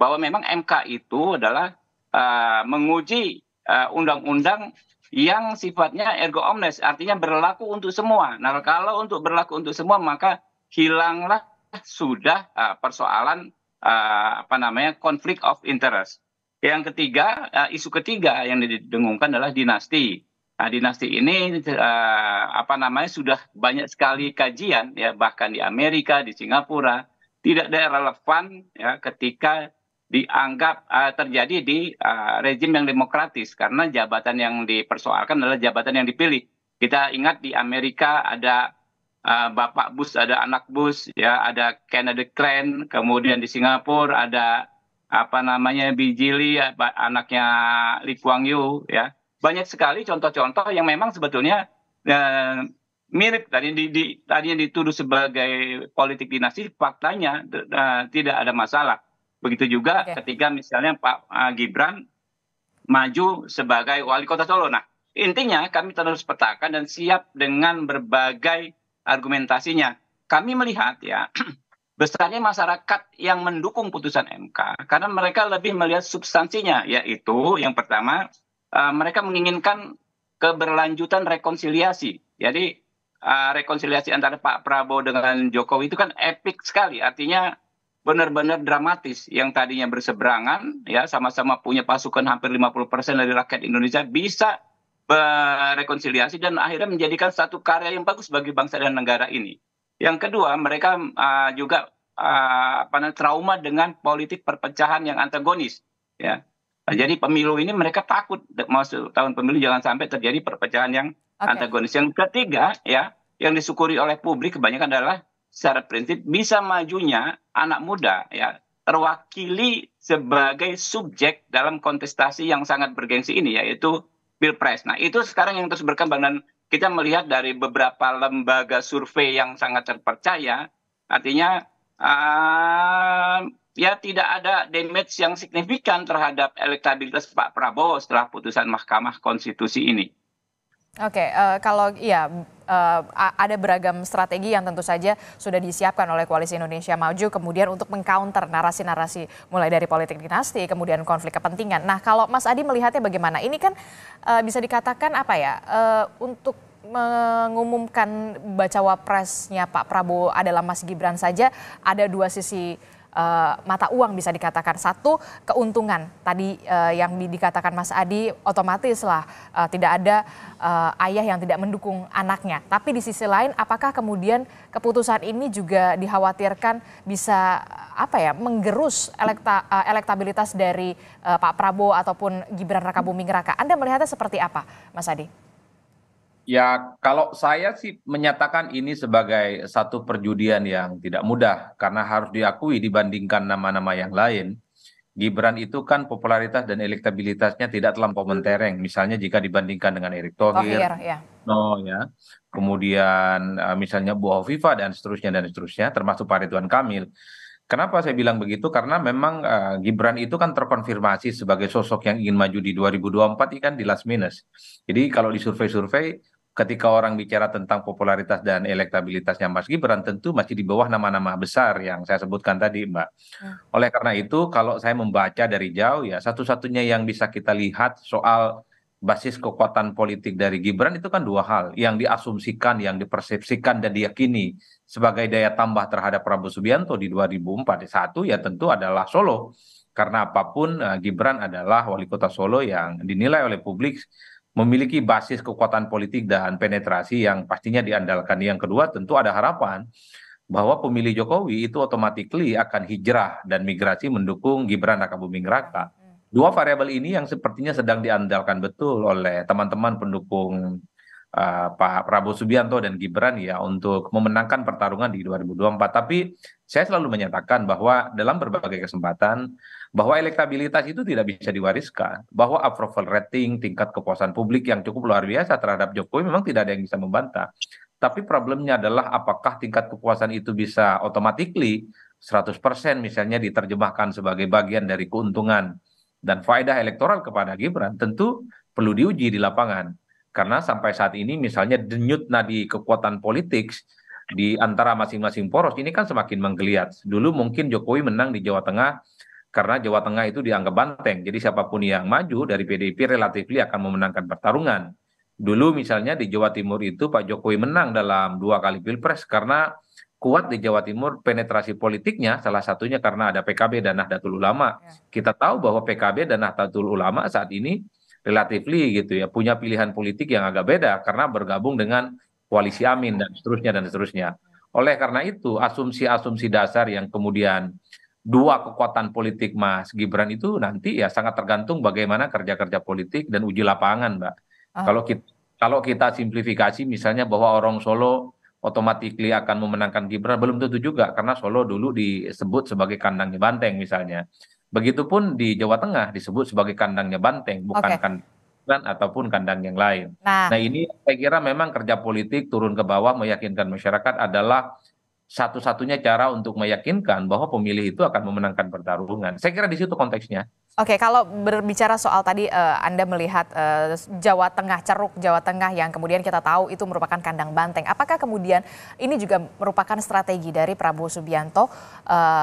bahwa memang MK itu adalah uh, menguji Eh, undang undang yang sifatnya ergo omnes artinya berlaku untuk semua. Nah kalau untuk berlaku untuk semua maka hilanglah sudah uh, persoalan uh, apa namanya konflik of interest. Yang ketiga uh, isu ketiga yang didengungkan adalah dinasti. Nah, dinasti ini uh, apa namanya sudah banyak sekali kajian ya bahkan di Amerika di Singapura tidak ada relevan ya ketika dianggap uh, terjadi di uh, eh, rezim yang demokratis karena jabatan yang dipersoalkan adalah jabatan yang dipilih. Kita ingat di Amerika ada uh, bapak Bus, ada anak Bus, ya, ada Kennedy Clan, kemudian di Singapura ada apa namanya Bijili, ya, anaknya Lee Kuan Yew, ya. Banyak sekali contoh-contoh yang memang sebetulnya uh, mirip tadi di, di tadi yang dituduh sebagai politik dinasti faktanya uh, tidak ada masalah Begitu juga okay. ketika misalnya Pak ah, Gibran maju sebagai wali kota Solo. Nah, intinya kami terus petakan dan siap dengan berbagai argumentasinya. Kami melihat ya besarnya masyarakat yang mendukung putusan MK karena mereka lebih melihat substansinya yaitu yang pertama ah, mereka menginginkan keberlanjutan rekonsiliasi. Jadi ah, rekonsiliasi antara Pak Prabowo dengan Jokowi itu kan epic sekali. Artinya benar-benar dramatis yang tadinya berseberangan ya sama-sama punya pasukan hampir 50% dari rakyat Indonesia bisa berekonsiliasi dan akhirnya menjadikan satu karya yang bagus bagi bangsa dan negara ini. Yang kedua, mereka uh, juga uh, apa trauma dengan politik perpecahan yang antagonis ya. Nah, jadi pemilu ini mereka takut masuk tahun pemilu jangan sampai terjadi perpecahan yang okay. antagonis. Yang ketiga ya, yang disyukuri oleh publik kebanyakan adalah secara prinsip bisa majunya anak muda ya terwakili sebagai subjek dalam kontestasi yang sangat bergensi ini yaitu pilpres. Nah itu sekarang yang terus berkembang dan kita melihat dari beberapa lembaga survei yang sangat terpercaya, artinya uh, ya tidak ada damage yang signifikan terhadap elektabilitas Pak Prabowo setelah putusan Mahkamah Konstitusi ini. Oke, uh, kalau iya uh, ada beragam strategi yang tentu saja sudah disiapkan oleh Koalisi Indonesia Maju kemudian untuk mengcounter narasi-narasi mulai dari politik dinasti kemudian konflik kepentingan. Nah, kalau Mas Adi melihatnya bagaimana? Ini kan uh, bisa dikatakan apa ya? Uh, untuk mengumumkan bacawa presnya Pak Prabowo adalah Mas Gibran saja ada dua sisi Eh, mata uang bisa dikatakan satu keuntungan tadi uh, yang dikatakan Mas Adi otomatis lah uh, eh, tidak ada uh, ayah yang tidak mendukung anaknya tapi di sisi lain apakah kemudian keputusan ini juga dikhawatirkan bisa apa ya menggerus elekta, uh, elektabilitas dari uh, Pak Prabowo ataupun Gibran Rakabuming Raka Anda melihatnya seperti apa Mas Adi? Ya, kalau saya sih menyatakan ini sebagai satu perjudian yang tidak mudah karena harus diakui dibandingkan nama-nama yang lain. Gibran itu kan popularitas dan elektabilitasnya tidak terlampau mentereng. Misalnya jika dibandingkan dengan Erick Thohir, ya. No, ya. Kemudian e, misalnya Bu Hovifa dan seterusnya dan seterusnya termasuk Pak Ridwan Kamil. Kenapa saya bilang begitu? Karena memang uh, Gibran itu kan terkonfirmasi sebagai sosok yang ingin maju di 2024 ini kan di last minus. Jadi kalau di survei-survei ketika orang bicara tentang popularitas dan elektabilitasnya Mas Gibran tentu masih di bawah nama-nama besar yang saya sebutkan tadi Mbak. Hmm. Oleh karena itu kalau saya membaca dari jauh ya satu-satunya yang bisa kita lihat soal basis kekuatan politik dari Gibran itu kan dua hal yang diasumsikan, yang dipersepsikan dan diyakini sebagai daya tambah terhadap Prabowo Subianto di 2004. Satu ya tentu adalah Solo karena apapun eh, Gibran adalah wali kota Solo yang dinilai oleh publik memiliki basis kekuatan politik dan penetrasi yang pastinya diandalkan. Yang kedua tentu ada harapan bahwa pemilih Jokowi itu otomatis akan hijrah dan migrasi mendukung Gibran raka buming raka. Hmm. Dua variabel ini yang sepertinya sedang diandalkan betul oleh teman-teman pendukung uh, Pak Prabowo Subianto dan Gibran ya untuk memenangkan pertarungan di 2024. Tapi saya selalu menyatakan bahwa dalam berbagai kesempatan bahwa elektabilitas itu tidak bisa diwariskan, bahwa approval rating, tingkat kepuasan publik yang cukup luar biasa terhadap Jokowi memang tidak ada yang bisa membantah. Tapi problemnya adalah apakah tingkat kepuasan itu bisa automatically 100% misalnya diterjemahkan sebagai bagian dari keuntungan dan faedah elektoral kepada Gibran tentu perlu diuji di lapangan. Karena sampai saat ini misalnya denyut nadi kekuatan politik di antara masing-masing poros ini kan semakin menggeliat. Dulu mungkin Jokowi menang di Jawa Tengah karena Jawa Tengah itu dianggap banteng. Jadi siapapun yang maju dari PDIP relatif akan memenangkan pertarungan. Dulu misalnya di Jawa Timur itu Pak Jokowi menang dalam dua kali pilpres karena kuat di Jawa Timur penetrasi politiknya salah satunya karena ada PKB dan Nahdlatul Ulama. Ya. Kita tahu bahwa PKB dan Nahdlatul Ulama saat ini relatif gitu ya punya pilihan politik yang agak beda karena bergabung dengan koalisi Amin dan seterusnya dan seterusnya. Oleh karena itu asumsi-asumsi dasar yang kemudian dua kekuatan politik Mas Gibran itu nanti ya sangat tergantung bagaimana kerja kerja politik dan uji lapangan, Mbak. Ah. Kalau kita kalau kita simplifikasi misalnya bahwa orang Solo otomatis akan memenangkan Gibran belum tentu juga karena Solo dulu disebut sebagai kandangnya Banteng misalnya. Begitupun di Jawa Tengah disebut sebagai kandangnya Banteng bukan okay. kandang Gibran ataupun kandang yang lain. Nah. nah, ini saya kira memang kerja politik turun ke bawah meyakinkan masyarakat adalah satu-satunya cara untuk meyakinkan bahwa pemilih itu akan memenangkan pertarungan. Saya kira di situ konteksnya. Oke, kalau berbicara soal tadi uh, Anda melihat uh, Jawa Tengah, ceruk Jawa Tengah yang kemudian kita tahu itu merupakan kandang banteng. Apakah kemudian ini juga merupakan strategi dari Prabowo Subianto uh,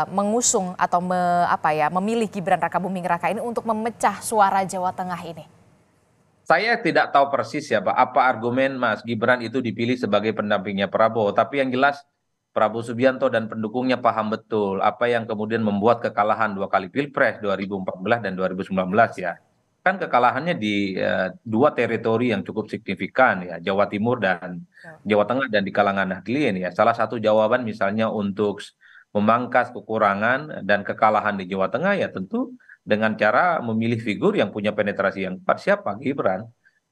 mengusung atau me, apa ya, memilih Gibran Raka Buming Raka ini untuk memecah suara Jawa Tengah ini? Saya tidak tahu persis ya, Pak, apa argumen Mas Gibran itu dipilih sebagai pendampingnya Prabowo, tapi yang jelas Prabowo Subianto dan pendukungnya paham betul apa yang kemudian membuat kekalahan dua kali Pilpres 2014 dan 2019 ya. Kan kekalahannya di uh, dua teritori yang cukup signifikan ya, Jawa Timur dan ya. Jawa Tengah dan di kalangan Nahdlin ya. Salah satu jawaban misalnya untuk memangkas kekurangan dan kekalahan di Jawa Tengah ya tentu dengan cara memilih figur yang punya penetrasi yang kuat siapa Gibran.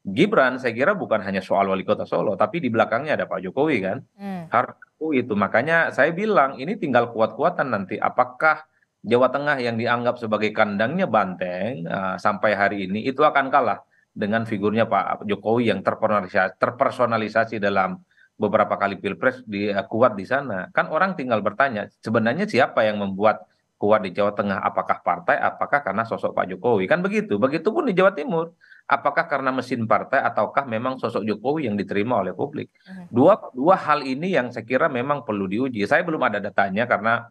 Gibran saya kira bukan hanya soal wali kota Solo tapi di belakangnya ada Pak Jokowi kan. Hmm. harus oh itu makanya saya bilang ini tinggal kuat kuatan nanti apakah Jawa Tengah yang dianggap sebagai kandangnya banteng eh, sampai hari ini itu akan kalah dengan figurnya Pak Jokowi yang terpersonalisasi, terpersonalisasi dalam beberapa kali pilpres di, eh, kuat di sana kan orang tinggal bertanya sebenarnya siapa yang membuat kuat di Jawa Tengah apakah partai apakah karena sosok Pak Jokowi kan begitu begitupun di Jawa Timur apakah karena mesin partai ataukah memang sosok Jokowi yang diterima oleh publik. Mm-hmm. Dua dua hal ini yang saya kira memang perlu diuji. Saya belum ada datanya karena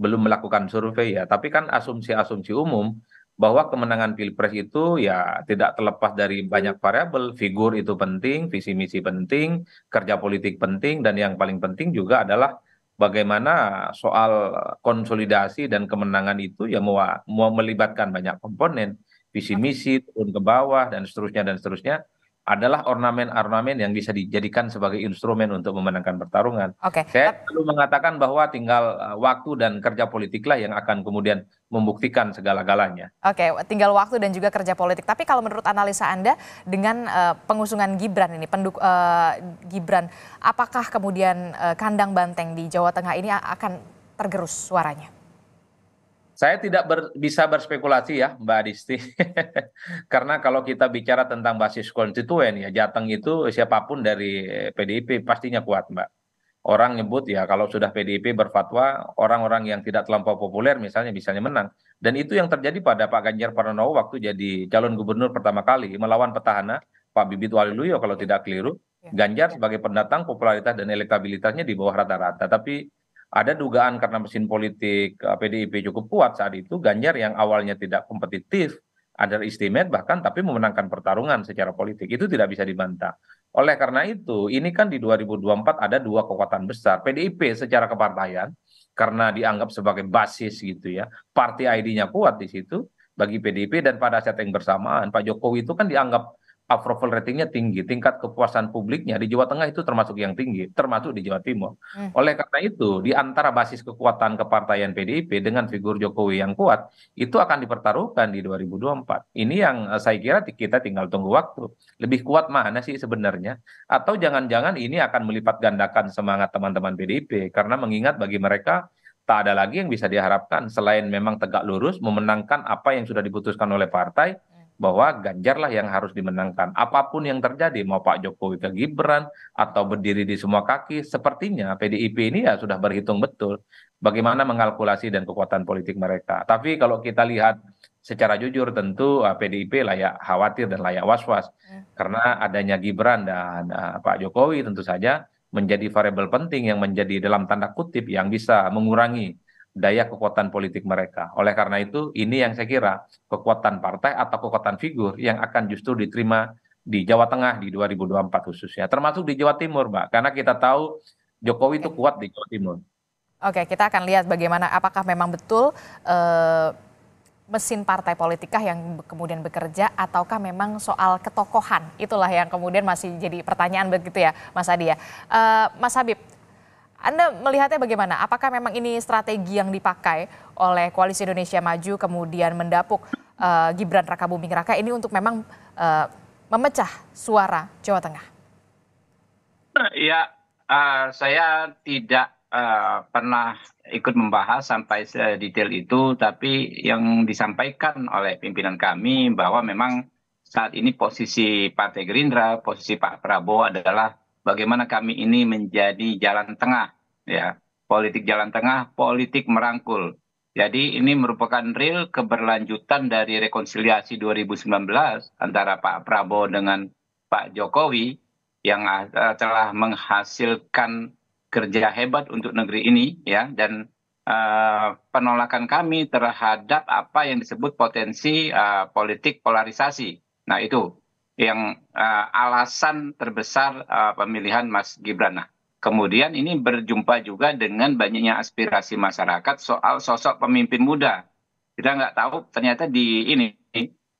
belum melakukan survei ya, tapi kan asumsi-asumsi umum bahwa kemenangan pilpres itu ya tidak terlepas dari banyak variabel, figur itu penting, visi misi penting, kerja politik penting, dan yang paling penting juga adalah bagaimana soal konsolidasi dan kemenangan itu ya mau, mau melibatkan banyak komponen visi misi turun ke bawah dan seterusnya dan seterusnya adalah ornamen-ornamen yang bisa dijadikan sebagai instrumen untuk memenangkan pertarungan. Okay. Saya perlu mengatakan bahwa tinggal eh, waktu dan kerja politiklah yang akan kemudian membuktikan segala-galanya. Oke, okay, tinggal waktu dan juga kerja politik. Tapi kalau menurut analisa Anda dengan uh, pengusungan Gibran ini, penduk uh, Gibran, apakah kemudian uh, kandang banteng di Jawa Tengah ini akan tergerus suaranya? Saya tidak ber, bisa berspekulasi ya Mbak Adisti, karena kalau kita bicara tentang basis konstituen ya Jateng itu siapapun dari PDIP eh, pastinya kuat Mbak. Orang nyebut ya kalau sudah PDIP berfatwa orang-orang yang tidak terlampau populer misalnya bisanya menang. Dan itu yang terjadi pada Pak Ganjar Pranowo waktu jadi calon gubernur pertama kali melawan petahana Pak Bibit Waliluyo kalau tidak keliru. Ya. Ganjar sebagai pendatang popularitas dan elektabilitasnya di bawah rata-rata. Tapi ada dugaan karena mesin politik pdip eh, cukup kuat saat itu ganjar yang awalnya tidak kompetitif ada istimewa bahkan tapi memenangkan pertarungan secara politik itu tidak bisa dibantah. Oleh karena itu, ini kan di 2024 ada dua kekuatan besar. PDIP secara kepartaian karena dianggap sebagai basis gitu ya. partai ID-nya kuat di situ bagi PDIP dan pada setting bersamaan Pak Jokowi itu kan dianggap approval ratingnya tinggi, tingkat kepuasan publiknya di Jawa Tengah itu termasuk yang tinggi, termasuk di Jawa Timur. Hmm. Oleh karena itu, di antara basis kekuatan kepartaian PDIP dengan figur Jokowi yang kuat, itu akan dipertaruhkan di 2024. Ini yang eh, saya kira kita tinggal tunggu waktu. Lebih kuat mana sih sebenarnya? Atau jangan-jangan ini akan melipat gandakan semangat teman-teman PDIP, karena mengingat bagi mereka tak ada lagi yang bisa diharapkan selain memang tegak lurus memenangkan apa yang sudah diputuskan oleh partai bahwa Ganjar lah yang harus dimenangkan. Apapun yang terjadi, mau Pak Jokowi ke Gibran atau berdiri di semua kaki, sepertinya PDIP ini ya sudah berhitung betul bagaimana mengalkulasi dan kekuatan politik mereka. Tapi kalau kita lihat secara jujur tentu PDIP eh, layak khawatir dan layak was-was ya. karena adanya Gibran dan eh, Pak Jokowi tentu saja menjadi variabel penting yang menjadi dalam tanda kutip yang bisa mengurangi daya kekuatan politik mereka. Oleh karena itu, ini yang saya kira kekuatan partai atau kekuatan figur yang akan justru diterima di Jawa Tengah di 2024 khususnya, termasuk di Jawa Timur, Mbak. Karena kita tahu Jokowi itu kuat di Jawa Timur. Oke, kita akan lihat bagaimana apakah memang betul uh mesin partai politikah yang kemudian bekerja ataukah memang soal ketokohan itulah yang kemudian masih jadi pertanyaan begitu ya, Mas Adi ya. uh, Mas Habib, anda melihatnya bagaimana? Apakah memang ini strategi yang dipakai oleh Koalisi Indonesia Maju kemudian mendapuk uh, Gibran Raka Buming Raka ini untuk memang uh, memecah suara Jawa Tengah? Ya, uh, saya tidak uh, pernah ikut membahas sampai detail itu, tapi yang disampaikan oleh pimpinan kami bahwa memang saat ini posisi Partai Gerindra, posisi Pak Prabowo adalah bagaimana kami ini menjadi jalan tengah ya politik jalan tengah politik merangkul jadi ini merupakan real keberlanjutan dari rekonsiliasi 2019 antara Pak Prabowo dengan Pak Jokowi yang ah, telah menghasilkan kerja hebat untuk negeri ini ya dan uh, penolakan kami terhadap apa yang disebut potensi uh, politik polarisasi. Nah itu yang eh, alasan terbesar eh, pemilihan mas gibran nah kemudian ini berjumpa juga dengan banyaknya aspirasi masyarakat soal sosok pemimpin muda kita nggak tahu ternyata di ini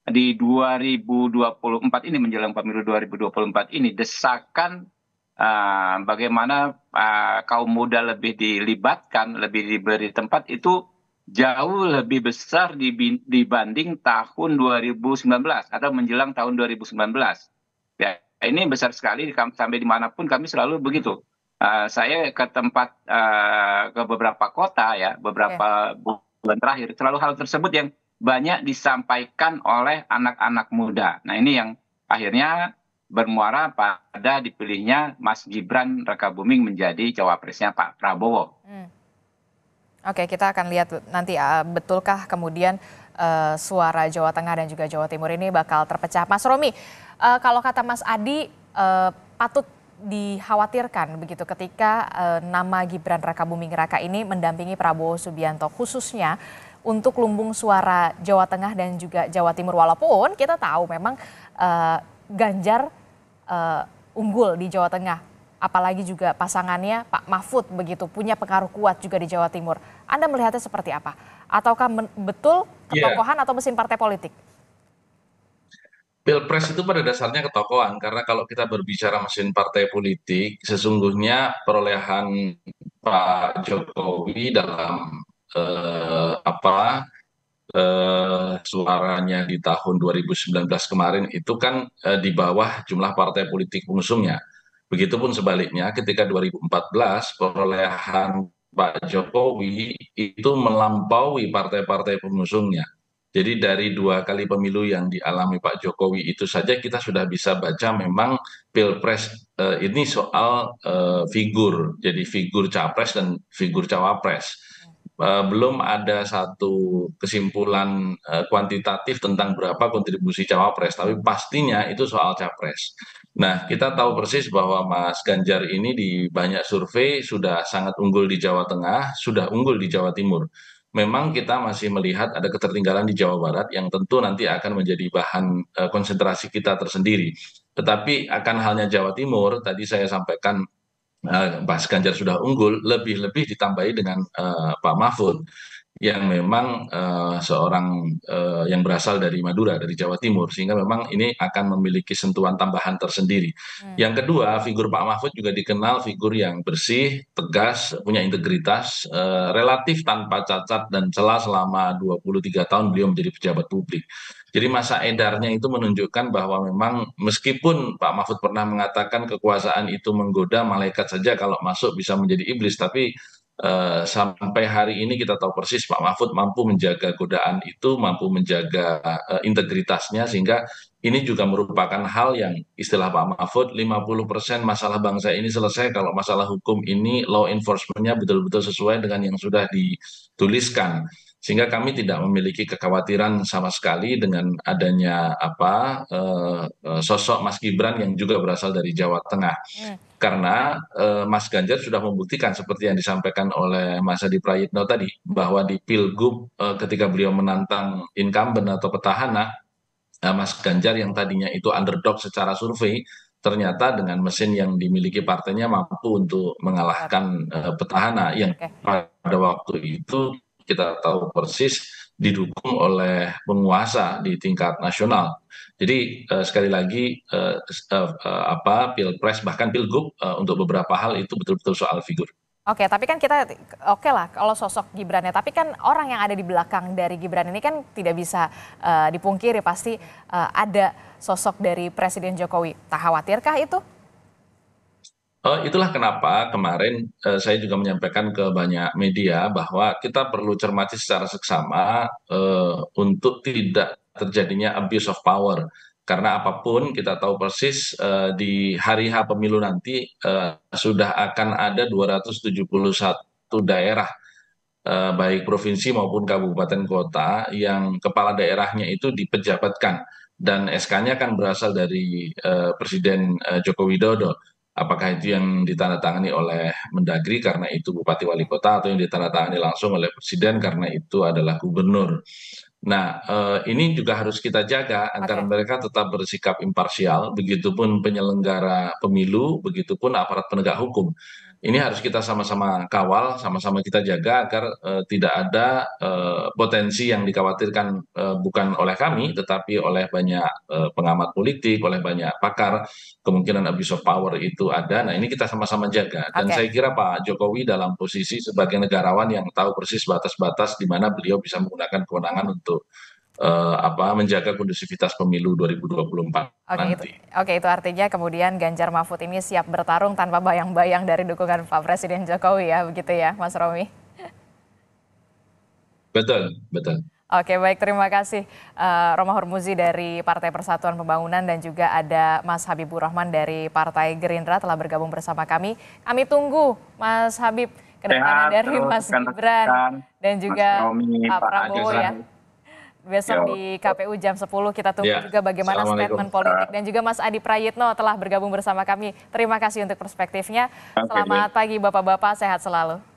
di 2024 ini menjelang pemilu 2024 ini desakan uh, bagaimana uh, kaum muda lebih dilibatkan, lebih diberi tempat itu jauh lebih besar dibanding tahun 2019 atau menjelang tahun 2019 ya ini besar sekali sampai dimanapun kami selalu begitu uh, saya ke tempat uh, ke beberapa kota ya beberapa yeah. bulan terakhir selalu hal tersebut yang banyak disampaikan oleh anak-anak muda nah ini yang akhirnya bermuara pada dipilihnya Mas Gibran Rekabuming menjadi cawapresnya Pak Prabowo. Hmm. Oke, kita akan lihat nanti uh, betulkah kemudian uh, suara Jawa Tengah dan juga Jawa Timur ini bakal terpecah. Mas Romi, uh, kalau kata Mas Adi uh, patut dikhawatirkan begitu ketika uh, nama Gibran Raka Buming Raka ini mendampingi Prabowo Subianto khususnya untuk lumbung suara Jawa Tengah dan juga Jawa Timur walaupun kita tahu memang uh, Ganjar uh, unggul di Jawa Tengah apalagi juga pasangannya Pak Mahfud begitu punya pengaruh kuat juga di Jawa Timur. Anda melihatnya seperti apa? Ataukah betul iya. ketokohan yeah. atau mesin partai politik? Pilpres itu pada dasarnya ketokohan karena kalau kita berbicara mesin partai politik, sesungguhnya perolehan Pak Jokowi dalam eh, apa eh, suaranya di tahun 2019 kemarin itu kan eh, di bawah jumlah partai politik pengusungnya. Begitupun sebaliknya ketika 2014 perolehan Pak Jokowi itu melampaui partai-partai pengusungnya. Jadi dari dua kali pemilu yang dialami Pak Jokowi itu saja kita sudah bisa baca memang pilpres eh, ini soal eh, figur, jadi figur capres dan figur cawapres. Eh, belum ada satu kesimpulan eh, kuantitatif tentang berapa kontribusi cawapres, tapi pastinya itu soal capres nah kita tahu persis bahwa mas ganjar ini di banyak survei sudah sangat unggul di jawa tengah sudah unggul di jawa timur memang kita masih melihat ada ketertinggalan di jawa barat yang tentu nanti akan menjadi bahan eh, konsentrasi kita tersendiri tetapi akan halnya jawa timur tadi saya sampaikan eh, Mas Ganjar sudah unggul, lebih-lebih ditambahi dengan eh, Pak Mahfud yang memang eh, seorang eh, yang berasal dari Madura dari Jawa Timur sehingga memang ini akan memiliki sentuhan tambahan tersendiri. Hmm. Yang kedua, figur Pak Mahfud juga dikenal figur yang bersih, tegas, punya integritas, eh, relatif tanpa cacat dan celah selama 23 tahun beliau menjadi pejabat publik. Jadi masa edarnya itu menunjukkan bahwa memang meskipun Pak Mahfud pernah mengatakan kekuasaan itu menggoda malaikat saja kalau masuk bisa menjadi iblis, tapi Eh, sampai hari ini kita tahu persis Pak Mahfud mampu menjaga godaan itu, mampu menjaga eh, integritasnya sehingga ini juga merupakan hal yang istilah Pak Mahfud 50% masalah bangsa ini selesai kalau masalah hukum ini law enforcement-nya betul-betul sesuai dengan yang sudah dituliskan sehingga kami tidak memiliki kekhawatiran sama sekali dengan adanya apa uh, sosok Mas Gibran yang juga berasal dari Jawa Tengah. Hmm karena eh, Mas Ganjar sudah membuktikan seperti yang disampaikan oleh Mas Adi Prayitno tadi bahwa di pilgub eh, ketika beliau menantang incumbent atau petahana eh, Mas Ganjar yang tadinya itu underdog secara survei ternyata dengan mesin yang dimiliki partainya mampu untuk mengalahkan eh, petahana yang pada waktu itu kita tahu persis didukung oleh penguasa di tingkat nasional. Jadi uh, sekali lagi uh, uh, uh, apa pilpres bahkan pilgub uh, untuk beberapa hal itu betul-betul soal figur. Oke, tapi kan kita oke okay lah kalau sosok Gibran ya, tapi kan orang yang ada di belakang dari Gibran ini kan tidak bisa uh, dipungkiri pasti uh, ada sosok dari Presiden Jokowi. Tak khawatirkah itu? Uh, itulah kenapa kemarin uh, saya juga menyampaikan ke banyak media bahwa kita perlu cermati secara seksama uh, untuk tidak terjadinya abuse of power karena apapun kita tahu persis uh, di hari H pemilu nanti uh, sudah akan ada 271 daerah uh, baik provinsi maupun kabupaten kota yang kepala daerahnya itu dipejabatkan dan SK-nya akan berasal dari uh, Presiden uh, Joko Widodo. Apakah itu yang ditandatangani oleh Mendagri karena itu Bupati Wali Kota atau yang ditandatangani langsung oleh Presiden karena itu adalah Gubernur. Nah, eh, ini juga harus kita jaga agar okay. mereka tetap bersikap imparsial, begitupun penyelenggara pemilu, begitupun aparat penegak hukum ini harus kita sama sama kawal sama sama kita jaga agar eh, tidak ada eh, potensi yang dikhawatirkan eh, bukan oleh kami tetapi oleh banyak pengamat politik oleh banyak pakar kemungkinan abuse of power itu ada nah ini kita sama sama jaga dan okay. saya kira Pak Jokowi dalam posisi sebagai negarawan yang tahu persis batas-batas di mana beliau bisa menggunakan kewenangan untuk Eh, apa menjaga kondusivitas pemilu 2024 Oke, nanti. Itu, oke itu artinya kemudian Ganjar Mahfud ini siap bertarung tanpa bayang-bayang dari dukungan Pak Presiden Jokowi ya begitu ya Mas Romi. Betul, betul. Oke baik terima kasih uh, Roma Hormuzi dari Partai Persatuan Pembangunan dan juga ada Mas Habibur Rahman dari Partai Gerindra telah bergabung bersama kami. Kami tunggu Mas Habib kedatangan dari Mas kan, Gibran kan. dan juga Mas Romi, Pak Prabowo ya besok ya. di KPU jam 10 kita tunggu ya. juga bagaimana statement politik dan juga Mas Adi Prayitno telah bergabung bersama kami. Terima kasih untuk perspektifnya. Selamat pagi Bapak-bapak, sehat selalu.